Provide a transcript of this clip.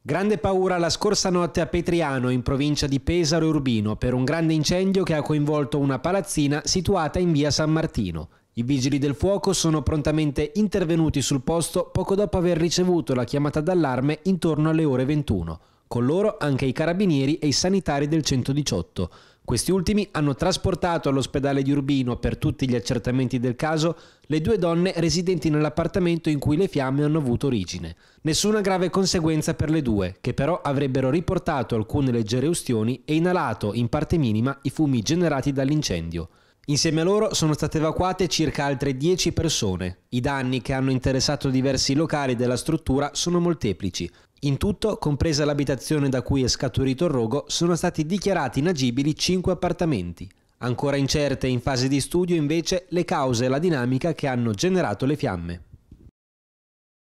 Grande paura la scorsa notte a Petriano, in provincia di Pesaro e Urbino, per un grande incendio che ha coinvolto una palazzina situata in via San Martino. I vigili del fuoco sono prontamente intervenuti sul posto poco dopo aver ricevuto la chiamata d'allarme intorno alle ore 21 con loro anche i carabinieri e i sanitari del 118. Questi ultimi hanno trasportato all'ospedale di Urbino per tutti gli accertamenti del caso le due donne residenti nell'appartamento in cui le fiamme hanno avuto origine. Nessuna grave conseguenza per le due, che però avrebbero riportato alcune leggere ustioni e inalato in parte minima i fumi generati dall'incendio. Insieme a loro sono state evacuate circa altre 10 persone. I danni che hanno interessato diversi locali della struttura sono molteplici, in tutto, compresa l'abitazione da cui è scaturito il rogo, sono stati dichiarati inagibili 5 appartamenti. Ancora incerte e in fase di studio invece le cause e la dinamica che hanno generato le fiamme.